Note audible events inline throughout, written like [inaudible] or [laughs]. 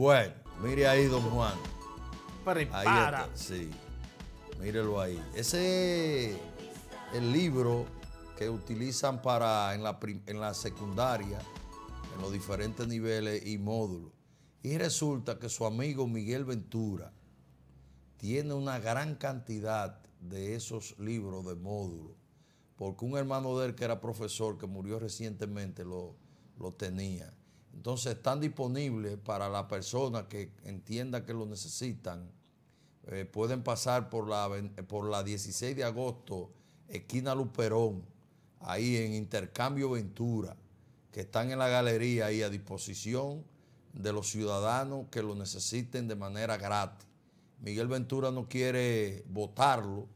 Bueno, mire ahí, don Juan. Ahí sí. Mírelo ahí. Ese es el libro que utilizan para en la, secundaria, en los diferentes niveles y módulos. Y resulta que su amigo Miguel Ventura tiene una gran cantidad de esos libros de módulo, porque un hermano de él que era profesor, que murió recientemente, lo, lo tenía. Entonces están disponibles para la persona que entienda que lo necesitan. Eh, pueden pasar por la, por la 16 de agosto, esquina Luperón, ahí en Intercambio Ventura, que están en la galería y a disposición de los ciudadanos que lo necesiten de manera gratis. Miguel Ventura no quiere votarlo,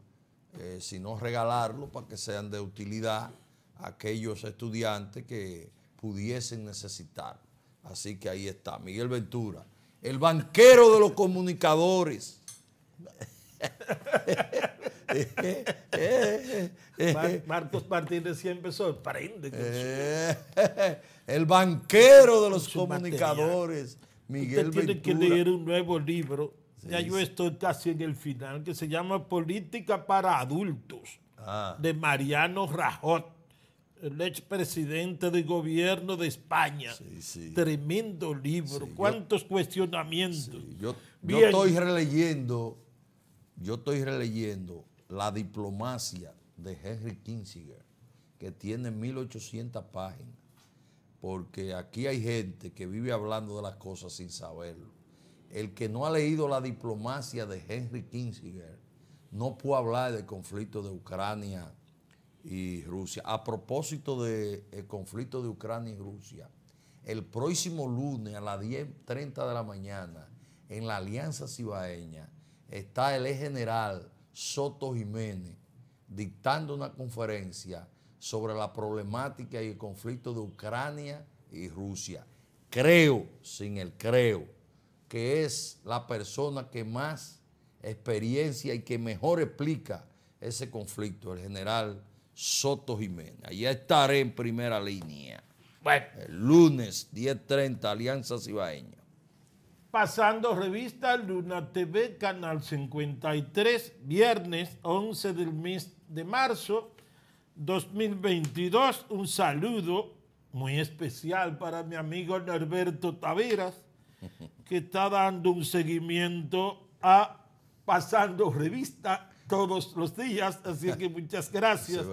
eh, sino regalarlo para que sean de utilidad a aquellos estudiantes que pudiesen necesitar. Así que ahí está, Miguel Ventura, el banquero de los comunicadores. Marcos Martínez siempre sorprende. [laughs] el banquero de los comunicadores, Miguel Usted Ventura. Tiene que leer un nuevo libro. ya yo estoy casi en el final, que se llama Política para Adultos, ah. de Mariano Rajot el expresidente del gobierno de España. Tremendo libro, cuántos cuestionamientos. Yo, estoy releyendo, yo estoy releyendo La diplomacia de Henry Kissinger, que tiene 1800 páginas, porque aquí hay gente que vive hablando de las cosas sin saberlo. El que no ha leído La diplomacia de Henry Kissinger no puede hablar del conflicto de Ucrania y Rusia. A propósito del eh, conflicto de Ucrania y Rusia, el próximo lunes a las 10.30 de la mañana, en la Alianza Cibaeña, está el ex general Soto Jiménez dictando una conferencia sobre la problemática y el conflicto de Ucrania y Rusia. Creo, sin el creo, que es la persona que más experiencia y que mejor explica ese conflicto, el general Soto Jiménez. Allá estaré en primera línea. Bueno. El lunes 10.30, Alianza Cibaeña. Pasando revista Luna TV, Canal 53, viernes 11 del mes de marzo 2022. Un saludo muy especial para mi amigo Norberto Taveras, que está dando un seguimiento a Pasando Revista todos los días. Así que muchas [laughs] gracias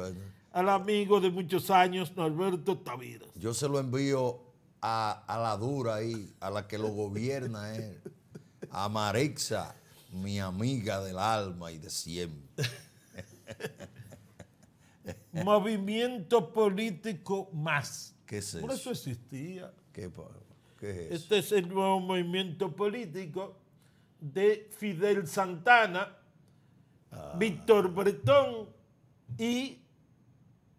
al amigo de muchos años, Norberto Tavira. Yo se lo envío a, la dura ahí, a la que lo gobierna él, [laughs] eh, a Marexa, mi amiga del alma y de siempre. [laughs] Movimiento político más. ¿Qué es eso? Por eso existía. ¿Qué, es Este es el nuevo movimiento político de Fidel Santana Víctor Bretón y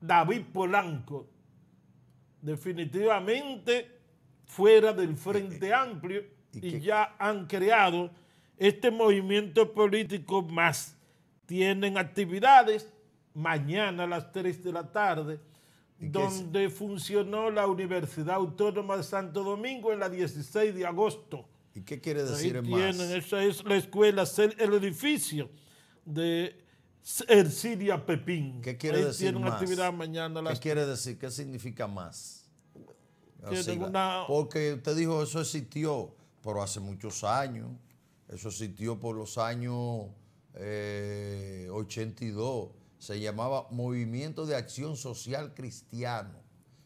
David Polanco. Definitivamente fuera del Frente eh, eh, Amplio y, ya han creado este movimiento político más. Tienen actividades mañana a las 3 de la tarde, donde funcionó la Universidad Autónoma de Santo Domingo en la 16 de agosto. ¿Y qué quiere decir Ahí tienen, Esa es la escuela, el edificio de Ercilia Pepín. ¿Qué quiere decir más? ¿Qué quiere decir? ¿Qué significa más? Porque usted dijo eso existió, pero hace muchos años. Eso existió por los años 82. Eh, Se llamaba Movimiento de Acción Social Cristiano,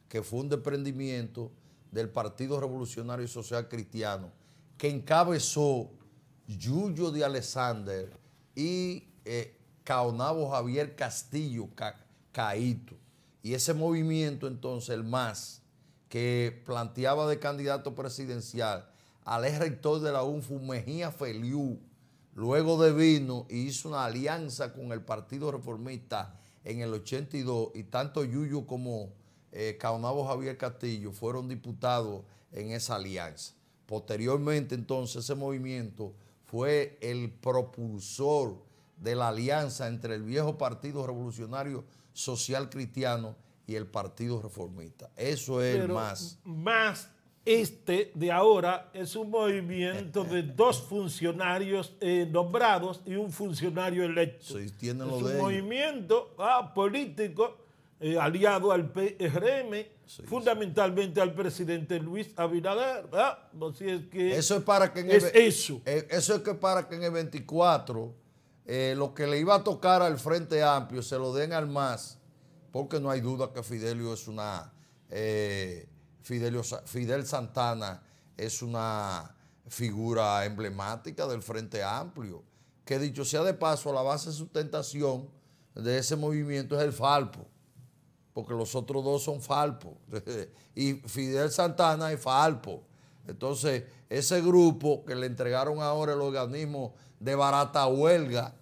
que fue un desprendimiento del Partido Revolucionario Social Cristiano, que encabezó Yuyo de Alexander y eh, Caonabo Javier Castillo, Caíto. Y ese movimiento entonces, el MAS, que planteaba de candidato presidencial al ex rector de la UNFU, Mejía Feliú, luego de vino y hizo una alianza con el Partido Reformista en el 82 y tanto Yuyo como eh, Caonabo Javier Castillo fueron diputados en esa alianza. Posteriormente entonces ese movimiento fue el propulsor de la alianza entre el viejo Partido Revolucionario Social Cristiano y el Partido Reformista. Eso es más. Más este de ahora es un movimiento de [laughs] dos funcionarios eh, nombrados y un funcionario electo. es un movimiento ah, político eh, aliado al PRM fundamentalmente al presidente Luis Abinader, eso es para que en el, eh, eso. es que para que en el 24 eh, lo que le iba a tocar al Frente Amplio se lo den al MAS, porque no hay duda que Fidelio es una eh, Fidel Santana es una figura emblemática del Frente Amplio, que dicho sea de paso, la base de sustentación de ese movimiento es el Falpo porque los otros dos son falpos. [laughs] y Fidel Santana es falpo. Entonces, ese grupo que le entregaron ahora el organismo de barata huelga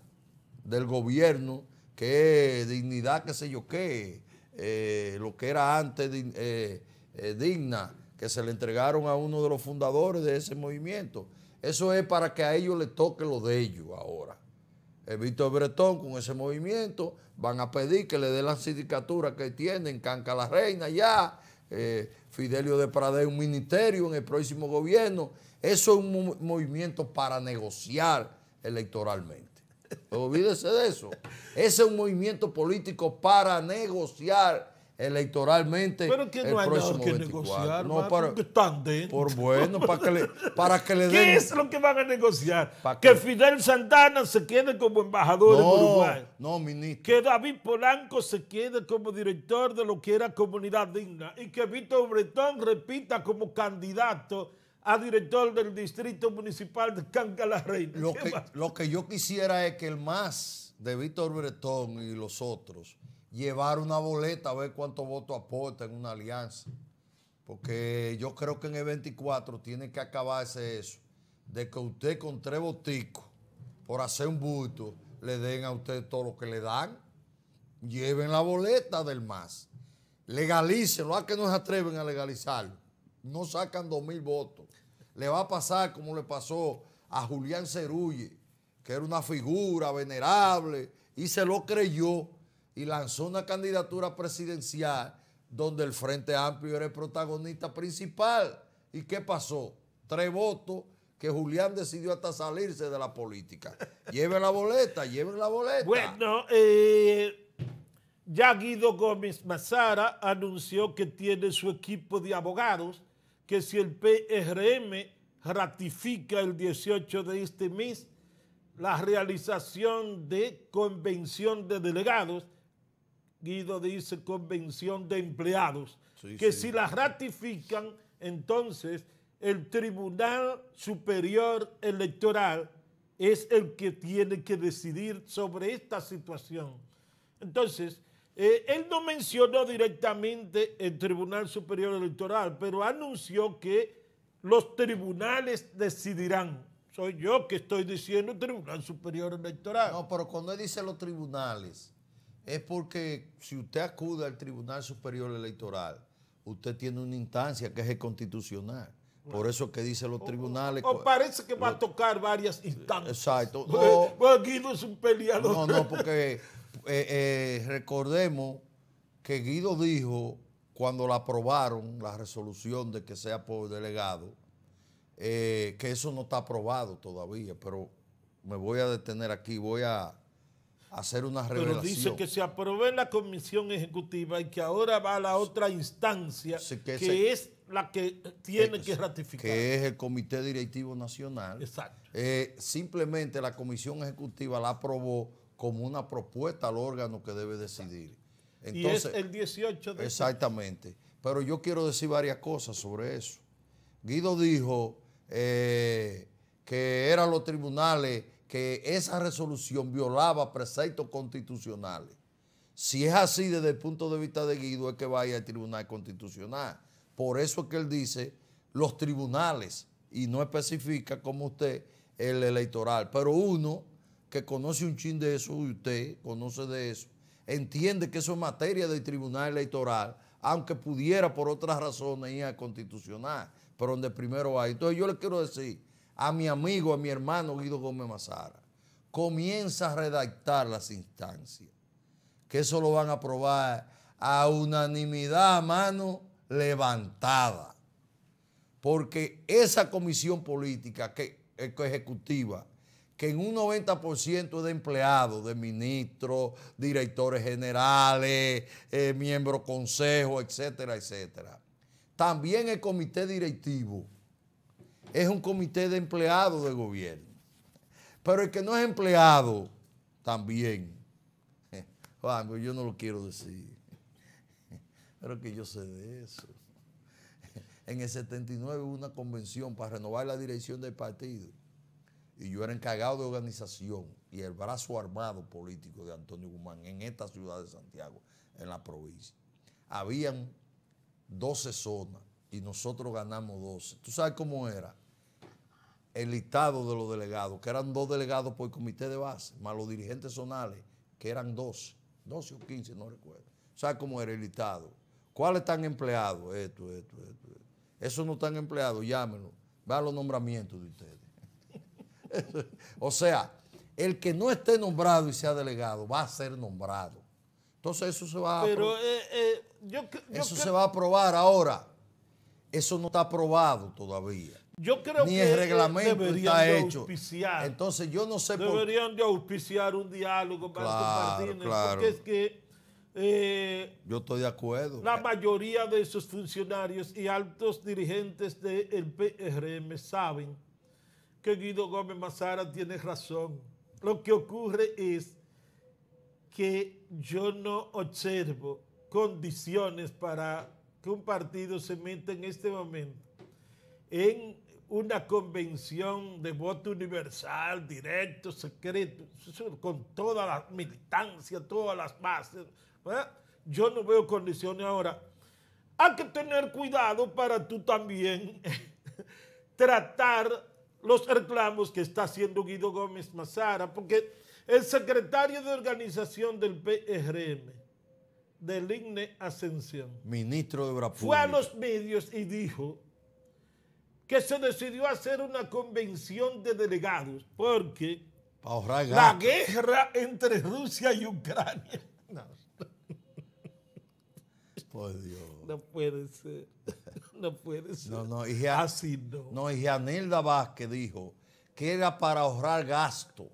del gobierno, que es dignidad, qué sé yo qué, eh, lo que era antes eh, eh, digna, que se le entregaron a uno de los fundadores de ese movimiento. Eso es para que a ellos les toque lo de ellos ahora. Víctor Bretón con ese movimiento, van a pedir que le den la sindicatura que tienen, Canca la Reina ya, eh, Fidelio de Prade un ministerio en el próximo gobierno. Eso es un movimiento para negociar electoralmente. Olvídese de eso. Ese es un movimiento político para negociar electoralmente pero que no hay que negociar por bueno para que le, [laughs] para que le ¿qué es lo que van a negociar? Que, Fidel Santana se quede como embajador no, Uruguay no ministro que David Polanco se quede como director de lo que era Comunidad Digna y que Víctor Bretón repita como candidato a director del distrito municipal de Canca la Reina lo que, lo que yo quisiera es que el más de Víctor Bretón y los otros llevar una boleta a ver cuántos votos aporta en una alianza. Porque yo creo que en el 24 tiene que acabarse eso, de que usted con tres boticos, por hacer un bulto, le den a usted todo lo que le dan. Lleven la boleta del MAS. Legalícenlo, a que no se atreven a legalizarlo. No sacan dos mil votos. Le va a pasar como le pasó a Julián Cerulle, que era una figura venerable y se lo creyó y lanzó una candidatura presidencial donde el Frente Amplio era el protagonista principal. ¿Y qué pasó? Tres votos que Julián decidió hasta salirse de la política. [laughs] Lleven la boleta, lleven la boleta. Bueno, eh, ya Guido Gómez Mazara anunció que tiene su equipo de abogados, que si el PRM ratifica el 18 de este mes la realización de convención de delegados Guido dice convención de empleados, que si la ratifican, entonces el Tribunal Superior Electoral es el que tiene que decidir sobre esta situación. Entonces, eh, él no mencionó directamente el Tribunal Superior Electoral, pero anunció que los tribunales decidirán. Soy yo que estoy diciendo Tribunal Superior Electoral. No, pero cuando él dice los tribunales, es porque si usted acude al Tribunal Superior Electoral, usted tiene una instancia que es el constitucional. Por eso que dice los tribunales. O, parece que va a tocar varias instancias. Exacto. No, Guido es un peleador. No, no, porque eh, eh, recordemos que Guido dijo cuando la aprobaron, la resolución de que sea por delegado, eh, que eso no está aprobado todavía, pero me voy a detener aquí, voy a hacer una revelación. Pero dice que se aprobó en la comisión ejecutiva y que ahora va a la otra instancia que, es la que tiene que ratificar. Que es el Comité Directivo Nacional. Exacto. Eh, simplemente la comisión ejecutiva la aprobó como una propuesta al órgano que debe decidir. Entonces, y es el 18 de Exactamente. Pero yo quiero decir varias cosas sobre eso. Guido dijo eh, que eran los tribunales que esa resolución violaba preceptos constitucionales. Si es así desde el punto de vista de Guido, es que vaya al Tribunal Constitucional. Por eso es que él dice los tribunales y no especifica como usted el electoral. Pero uno que conoce un chin de eso y usted conoce de eso, entiende que eso es materia del Tribunal Electoral, aunque pudiera por otras razones ir a constitucional, pero donde primero va Entonces yo le quiero decir a mi amigo, a mi hermano Guido Gómez Mazara. Comienza a redactar las instancias. Que eso lo van a aprobar a unanimidad a mano levantada. Porque esa comisión política que, eh, ejecutiva, que en un 90% de empleados, de ministros, directores generales, eh, miembros consejo, etcétera, etcétera. También el comité directivo es un comité de empleados de gobierno. Pero el que no es empleado también, [laughs] Juan, yo no lo quiero decir, [laughs] pero que yo sé de eso. [laughs] En el 79 hubo una convención para renovar la dirección del partido y yo era encargado de organización y el brazo armado político de Antonio Guzmán en esta ciudad de Santiago, en la provincia. Habían 12 zonas y nosotros ganamos 12. ¿Tú sabes cómo era? el listado de los delegados, que eran dos delegados por el comité de base, más los dirigentes zonales, que eran 12, 12 o 15, no recuerdo. sabe cómo era el listado? ¿Cuáles están empleados? Esto, esto, esto. Esos no están empleados, llámenlo. Vean los nombramientos de ustedes. [laughs] o sea, el que no esté nombrado y sea delegado va a ser nombrado. Entonces eso se va a eh, eh, eso se va a aprobar ahora. Eso no está aprobado todavía. Yo creo que el reglamento está hecho. Auspiciar, Entonces yo no sé Deberían de auspiciar un diálogo para claro, Porque es que... Eh, yo estoy de acuerdo. La mayoría de esos funcionarios y altos dirigentes del PRM saben que Guido Gómez Mazara tiene razón. Lo que ocurre es que yo no observo condiciones para que un partido se meta en este momento en una convención de voto universal, directo, secreto, con toda la militancia, todas las bases. Yo no veo condiciones ahora. Hay que tener cuidado para tú también [laughs] tratar los reclamos que está haciendo Guido Gómez Mazara, porque el secretario de organización del PRM, del INE Ascensión, ministro de fue a los medios y dijo que se decidió hacer una convención de delegados porque la guerra entre Rusia y Ucrania. No. Por Dios. No puede ser. No puede ser. No, no. Y Así no. No, y Vázquez dijo que era para ahorrar gasto,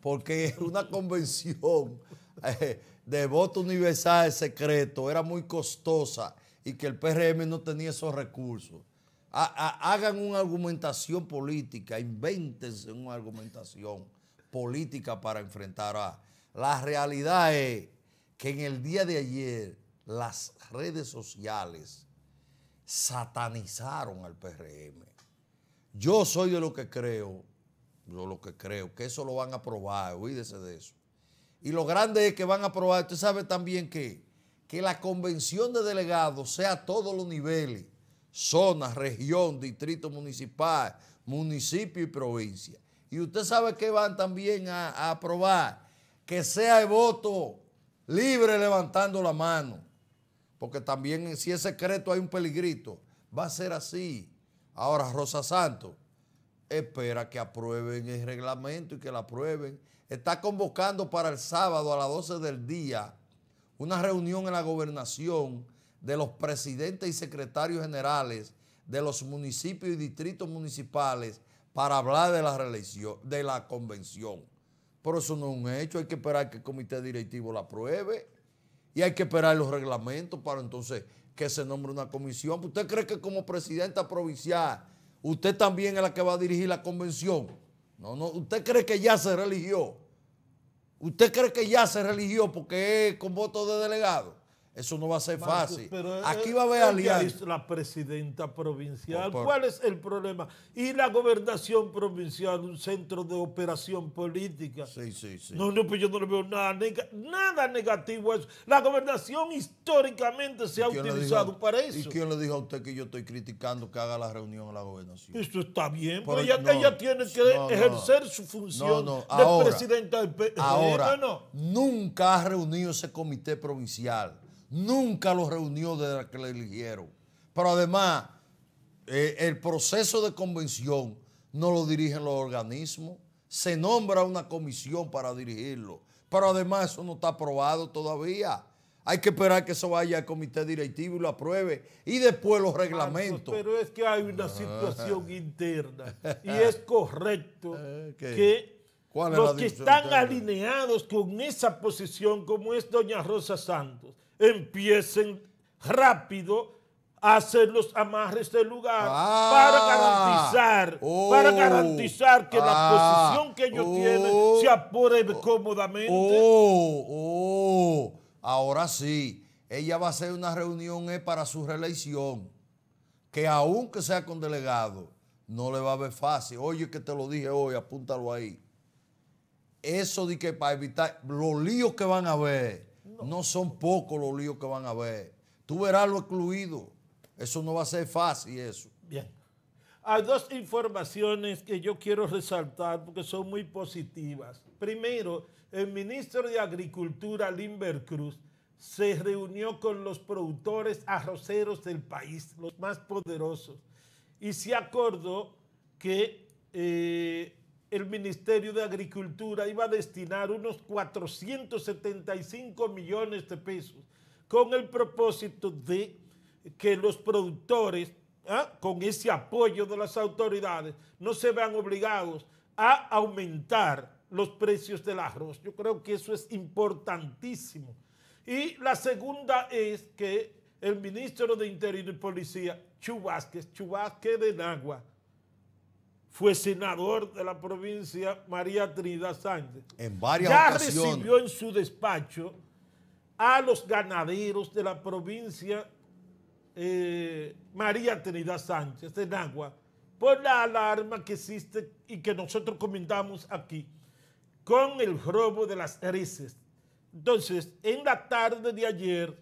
porque una [laughs] convención eh, de voto universal secreto, era muy costosa y que el PRM no tenía esos recursos hagan una argumentación política, invéntense una argumentación política para enfrentar a... La realidad es que en el día de ayer las redes sociales satanizaron al PRM. Yo soy de lo que creo, yo lo que creo, que eso lo van a aprobar, oídese de eso. Y lo grande es que van a probar usted sabe también que, que la convención de delegados sea a todos los niveles zona, región, distrito municipal, municipio y provincia. Y usted sabe que van también a, aprobar que sea el voto libre levantando la mano. Porque también si es secreto hay un peligrito. Va a ser así. Ahora, Rosa Santos, espera que aprueben el reglamento y que la aprueben. Está convocando para el sábado a las 12 del día una reunión en la gobernación de los presidentes y secretarios generales de los municipios y distritos municipales para hablar de la de la convención. Pero eso no es un hecho, hay que esperar que el comité directivo la apruebe y hay que esperar los reglamentos para entonces que se nombre una comisión. ¿Usted cree que como presidenta provincial usted también es la que va a dirigir la convención? No, no, usted cree que ya se religió. Usted cree que ya se religió porque es con voto de delegado. Eso no va a ser fácil. Eh, Aquí va a haber eh, alianza. La presidenta provincial. ¿Cuál es el problema? Y la gobernación provincial, un centro de operación política. Sí, sí, sí. No, pues yo no le veo nada, nada negativo a eso. La gobernación históricamente se ha utilizado para eso. ¿Y quién le dijo a usted que yo estoy criticando que haga la reunión a la gobernación? Esto está bien, pero, pues ella, tiene que ejercer su función de presidenta del ahora, nunca ha reunido ese comité provincial nunca los reunió desde que le eligieron. Pero además, eh, el proceso de convención no lo dirigen los organismos, se nombra una comisión para dirigirlo. Pero además eso no está aprobado todavía. Hay que esperar que eso vaya al comité directivo y lo apruebe y después los reglamentos. pero es que hay una situación [laughs] interna [laughs] y es correcto eh, que los que están alineados con esa posición, como es doña Rosa Santos, empiecen rápido a hacer los amarres del lugar ah. para garantizar, para oh. garantizar que la ah. posición que ellos oh. tienen se apure cómodamente. Oh, ahora sí, ella va a hacer una reunión eh, para su reelección, que aunque sea con delegado, no le va a ver fácil. Oye, que te lo dije hoy, apúntalo ahí. Eso de que para evitar los líos que van a haber no. son pocos los líos que van a ver. Tú verás lo excluido. Eso no va a ser fácil eso. Bien. Hay dos informaciones que yo quiero resaltar porque son muy positivas. Primero, el ministro de Agricultura, Limber Cruz, se reunió con los productores arroceros del país, los más poderosos, y se acordó que eh, el Ministerio de Agricultura iba a destinar unos 475 millones de pesos con el propósito de que los productores, ¿ah? con ese apoyo de las autoridades, no se vean obligados a aumentar los precios del arroz. Yo creo que eso es importantísimo. Y la segunda es que el ministro de Interior y Policía, Chubásquez, Chubásquez de Nagua, fue senador de la provincia María Trinidad Sánchez. En varias ya ocasiones. recibió en su despacho a los ganaderos de la provincia eh, María Trinidad Sánchez de Nagua por la alarma que existe y que nosotros comentamos aquí con el robo de las reses Entonces, en la tarde de ayer,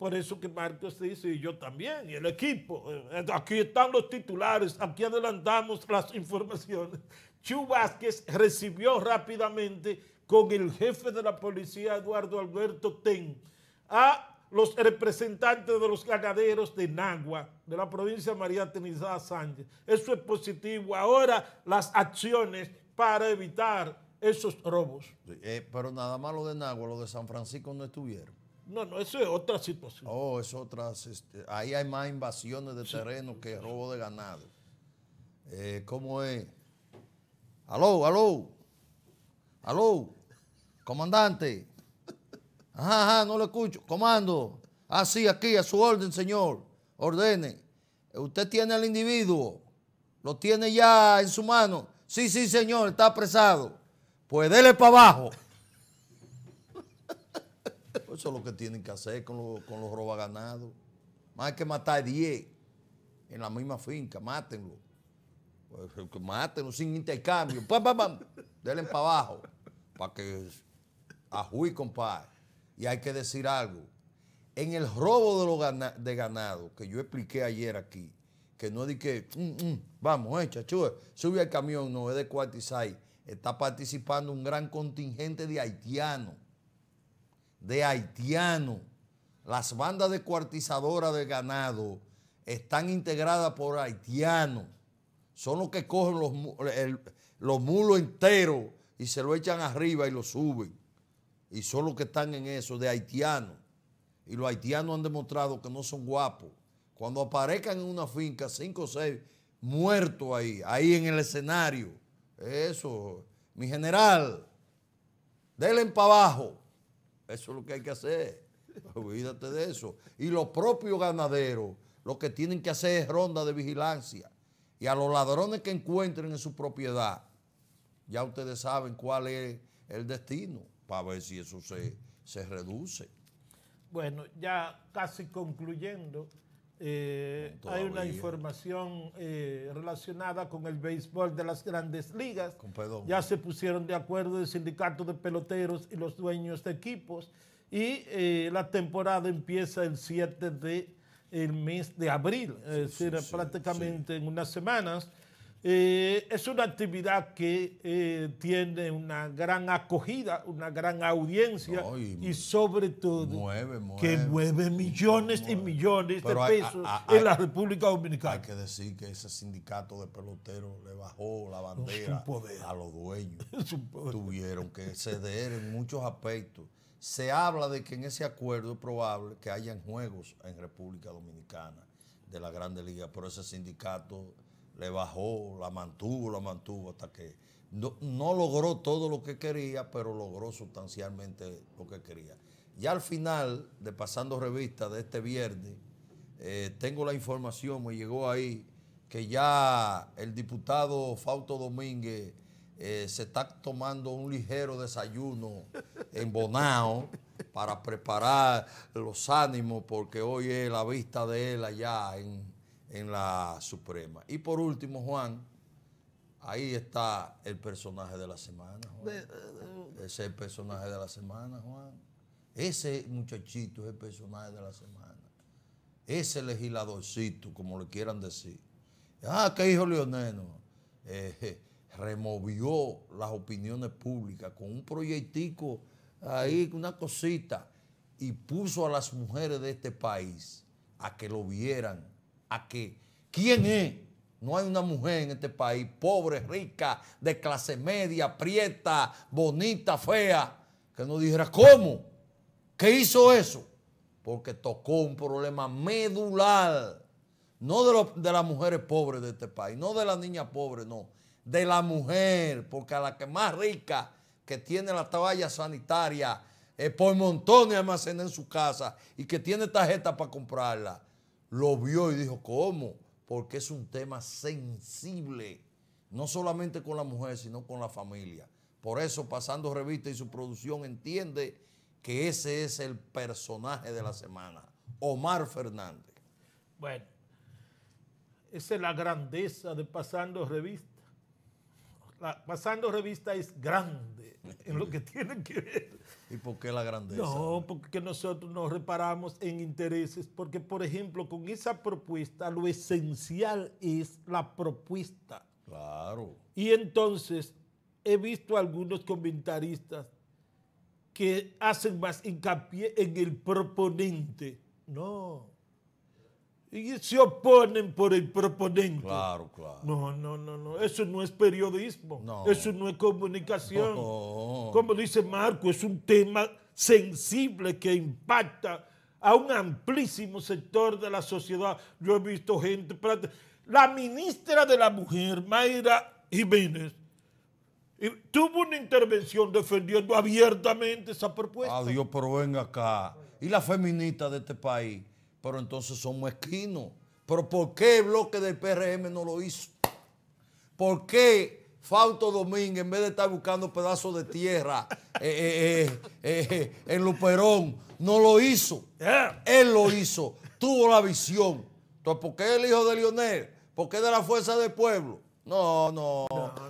por eso que Marcos dice, y yo también, y el equipo. Eh, aquí están los titulares, aquí adelantamos las informaciones. Chu Vázquez recibió rápidamente con el jefe de la policía, Eduardo Alberto Ten, a los representantes de los ganaderos de Nagua, de la provincia de María Trinidad Sánchez. Eso es positivo. Ahora las acciones para evitar esos robos. Eh, pero nada más lo de Nagua, lo de San Francisco no estuvieron. No, no, eso es otra situación. Oh, es otras. Este, ahí hay más invasiones de terreno que robo de ganado. Eh, ¿Cómo es? Aló, aló. Aló. Comandante. Ajá, ajá, no lo escucho. Comando. Ah, sí, aquí, a su orden, señor. Ordene. Usted tiene al individuo. Lo tiene ya en su mano. Sí, sí, señor, está apresado. Pues dele para abajo. Eso lo que tienen que hacer con, los con los robaganados. Más que matar 10 en la misma finca, mátenlo. Pues, mátenlo sin intercambio. ¡Pam, pam, pam! Denle para abajo. Para que ajuí, compadre. Y hay que decir algo. En el robo de, lo de ganado, que yo expliqué ayer aquí, que no es de que, mm, mm, vamos, eh, chachúe, sube al camión, no es de cuartizay. Está participando un gran contingente de haitianos de haitiano, Las bandas de cuartizadoras de ganado están integradas por haitianos. Son los que cogen los, los mulos enteros y se lo echan arriba y lo suben. Y son los que están en eso, de haitianos. Y los haitianos han demostrado que no son guapos. Cuando aparezcan en una finca, cinco o seis muertos ahí, ahí en el escenario. Eso, mi general, denle para abajo. Eso es lo que hay que hacer. Olvídate de eso. Y los propios ganaderos, lo que tienen que hacer es ronda de vigilancia. Y a los ladrones que encuentren en su propiedad, ya ustedes saben cuál es el destino, para ver si eso se, se reduce. Bueno, ya casi concluyendo. Eh, hay una información eh, relacionada con el béisbol de las grandes ligas. Ya se pusieron de acuerdo el sindicato de peloteros y los dueños de equipos. Y eh, la temporada empieza el 7 de el mes de abril, es decir, prácticamente en unas semanas. Eh, es una actividad que eh, tiene una gran acogida, una gran audiencia y, sobre todo que mueve millones y millones de pesos en la República Dominicana. Hay que decir que ese sindicato de peloteros le bajó la bandera a los dueños. [laughs] Tuvieron que ceder en muchos aspectos. Se habla de que en ese acuerdo es probable que hayan juegos en República Dominicana de la Grande Liga, pero ese sindicato le bajó, la mantuvo, la mantuvo hasta que no, logró todo lo que quería, pero logró sustancialmente lo que quería. Ya al final de Pasando Revista de este viernes, eh, tengo la información, me llegó ahí, que ya el diputado Fausto Domínguez eh, se está tomando un ligero desayuno en Bonao para preparar los ánimos, porque hoy es la vista de él allá en, en la Suprema. Y por último, Juan, ahí está el personaje de la semana. Ese es el personaje de la semana, Juan. Ese muchachito es el personaje de la semana. Ese legisladorcito, como le quieran decir. Ah, ¿qué hijo Leoneno? Eh, removió las opiniones públicas con un proyectico ahí, una cosita, y puso a las mujeres de este país a que lo vieran a qué? quién es. No hay una mujer en este país pobre, rica, de clase media, prieta, bonita, fea, que no dijera, ¿cómo? ¿Qué hizo eso? Porque tocó un problema medular, no de, las mujeres pobres de este país, no de la niña pobre, no, de la mujer, porque a la que más rica, que tiene la toalla sanitaria, eh, por montones almacena en su casa y que tiene tarjeta para comprarla lo vio y dijo, ¿cómo? Porque es un tema sensible, no solamente con la mujer, sino con la familia. Por eso, pasando revista y su producción, entiende que ese es el personaje de la semana, Omar Fernández. Bueno, esa es la grandeza de pasando revista la, pasando revista es grande en lo que [laughs] tiene que ver. ¿Y por qué la grandeza? No, porque nosotros nos reparamos en intereses, porque por ejemplo con esa propuesta lo esencial es la propuesta. Claro. Y entonces he visto algunos comentaristas que hacen más hincapié en el proponente. No, y se oponen por el proponente. Claro, claro. No, no, no, no. Eso no es periodismo. Eso no es comunicación. Como dice Marco, es un tema sensible que impacta a un amplísimo sector de la sociedad. Yo he visto gente... La ministra de la Mujer, Mayra Jiménez, tuvo una intervención defendiendo abiertamente esa propuesta. Adiós, ah, pero venga acá. ¿Y la feminista de este país? Pero entonces son mezquinos. Pero ¿por qué el bloque del PRM no lo hizo? ¿Por qué Fausto Domínguez, en vez de estar buscando pedazos de tierra eh, eh, eh, en Luperón, no lo hizo? Él lo hizo, tuvo la visión. Entonces, ¿por qué el hijo de Lionel? ¿Por qué de la fuerza del pueblo? No, no,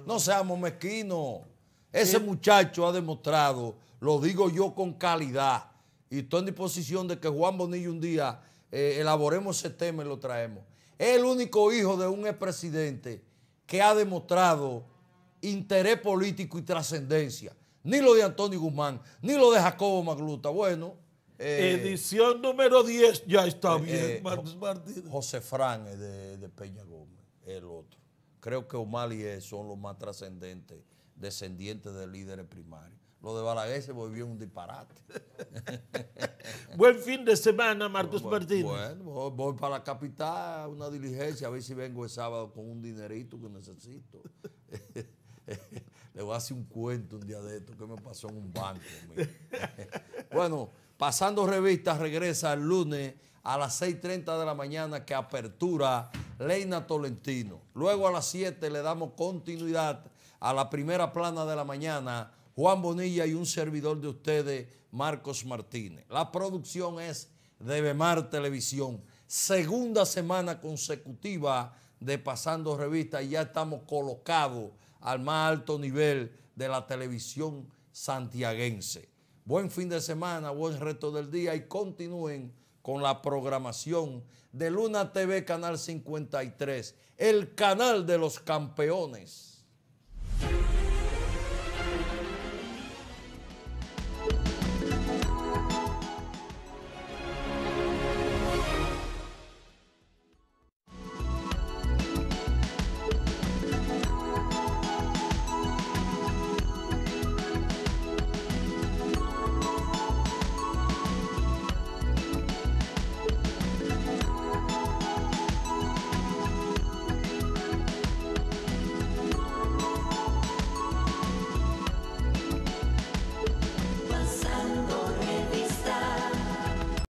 no, seamos mezquinos. Ese muchacho ha demostrado, lo digo yo con calidad, y estoy en disposición de que Juan Bonillo un día eh, elaboremos ese tema y lo traemos. Es el único hijo de un expresidente que ha demostrado interés político y trascendencia. Ni lo de Antonio Guzmán, ni lo de Jacobo Magluta. Bueno. Eh, Edición número 10, ya está eh, bien, José Fran de, de Peña Gómez, el otro. Creo que él son los más trascendentes descendientes de líderes primarios. Lo de Balaguer se volvió un disparate. [laughs] Buen fin de semana, Marcos Martínez. Bueno, voy, para la capital, una diligencia, a ver si vengo el sábado con un dinerito que necesito. [laughs] Le voy a hacer un cuento un día de esto que me pasó en un banco. [laughs] bueno, pasando revistas, regresa el lunes a las 6.30 de la mañana que apertura Leina Tolentino. Luego a las 7 le damos continuidad a la primera plana de la mañana, Juan Bonilla y un servidor de ustedes, Marcos Martínez. La producción es de Bemar Televisión. Segunda semana consecutiva de Pasando Revista y ya estamos colocados al más alto nivel de la televisión santiaguense. Buen fin de semana, buen reto del día y continúen con la programación de Luna TV Canal 53, el canal de los campeones.